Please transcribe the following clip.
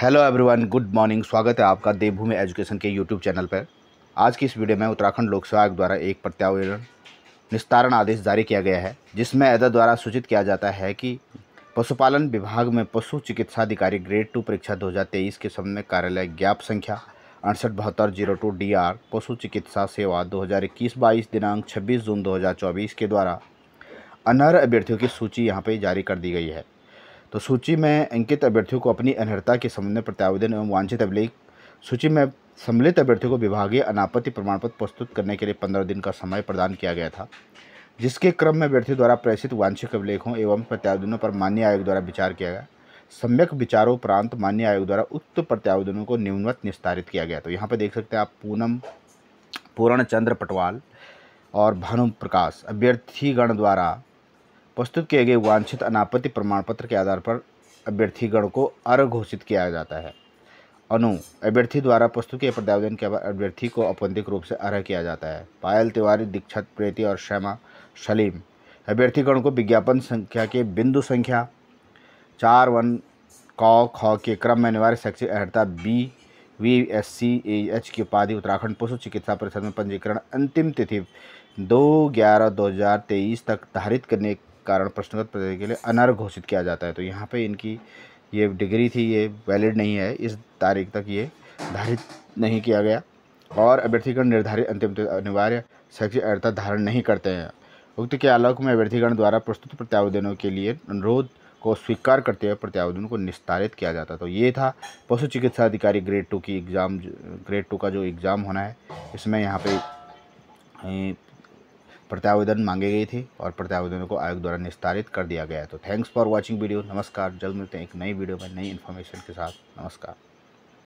hello everyone good morning स्वागत है आपका देवभूमि एजुकेशन के यूट्यूब चैनल पर आज की इस वीडियो में उत्तराखंड लोक सेवा आयोग द्वारा एक प्रत्यावरण निस्तारण आदेश जारी किया गया है जिसमें अदा द्वारा सूचित किया जाता है कि पशुपालन विभाग में पशु चिकित्सा अधिकारी ग्रेड टू परीक्षा दो के समय में कार्यालय ज्ञाप संख्या अड़सठ बहत्तर जीरो टू डी आर पशु चिकित्सा सेवा दो हज़ार इक्कीस बाईस दिनांक छब्बीस जून दो हज़ार चौबीस के द्वारा अनर्ह अभ्यर्थियों की सूची यहाँ पर जारी कर दी गई है तो सूची में अंकित अभ्यर्थियों को अपनी अनहर्ता के संबंध में प्रत्यावेदन एवं वांछित अभिलेख सूची में सम्मिलित अभ्यर्थियों को विभागीय अनापत्ति प्रमाण पत्र प्रस्तुत करने के लिए पंद्रह दिन का समय प्रदान किया गया था जिसके क्रम में अभ्यर्थियों द्वारा प्रेषित वांछित अभिलेखों एवं प्रत्यावेदनों पर मान्य आयोग द्वारा विचार किया गया सम्यक विचारोपरांत मान्य आयोग द्वारा उक्त प्रत्यावेदनों को न्यूनत निस्तारित किया गया तो यहाँ पर देख सकते हैं आप पूनम पूर्ण चंद्र पटवाल और भानु प्रकाश अभ्यर्थीगण द्वारा प्रस्तुत किए गए वांछित अनापत्ति प्रमाण पत्र के आधार पर अभ्यर्थीगण को अर्घ घोषित किया जाता है अनु अभ्यर्थी द्वारा प्रस्तुत किए प्रत्यावेदन के बाद अभ्यर्थी को औपंधिक रूप से अर्घ किया जाता है पायल तिवारी दीक्षत प्रीति और श्यामा सलीम अभ्यर्थीगण को विज्ञापन संख्या के बिंदु संख्या चार वन क ख के क्रम में अनिवार्य शैक्षिक अर्हता B V S C A H की उपाधि उत्तराखंड पशु चिकित्सा परिषद में पंजीकरण अंतिम तिथि दो ग्यारह दो हज़ार तेईस तक धारित करने कारण प्रश्नगत प्रतियोगिता के लिए अनर्घ घोषित किया जाता है तो यहाँ पे इनकी ये डिग्री थी ये वैलिड नहीं है इस तारीख तक ये धारित नहीं किया गया और अभ्यर्थीगण निर्धारित अंतिम अनिवार्य शैक्षिक अर्थात धारण नहीं करते हैं उक्त के आलोक में अभ्यर्थीगण द्वारा प्रस्तुत प्रत्यावेदनों के लिए अनुरोध को स्वीकार करते हुए प्रत्यावेदन को निस्तारित किया जाता तो ये था पशु चिकित्सा अधिकारी ग्रेड टू की एग्ज़ाम ग्रेड टू का जो एग्ज़ाम होना है इसमें यहाँ पे प्रत्यावेदन मांगे गए थे और प्रत्यावेदनों को आयोग द्वारा निस्तारित कर दिया गया तो थैंक्स फॉर वॉचिंग वीडियो नमस्कार जल्द मिलते हैं एक नई वीडियो में नई इन्फॉर्मेशन के साथ नमस्कार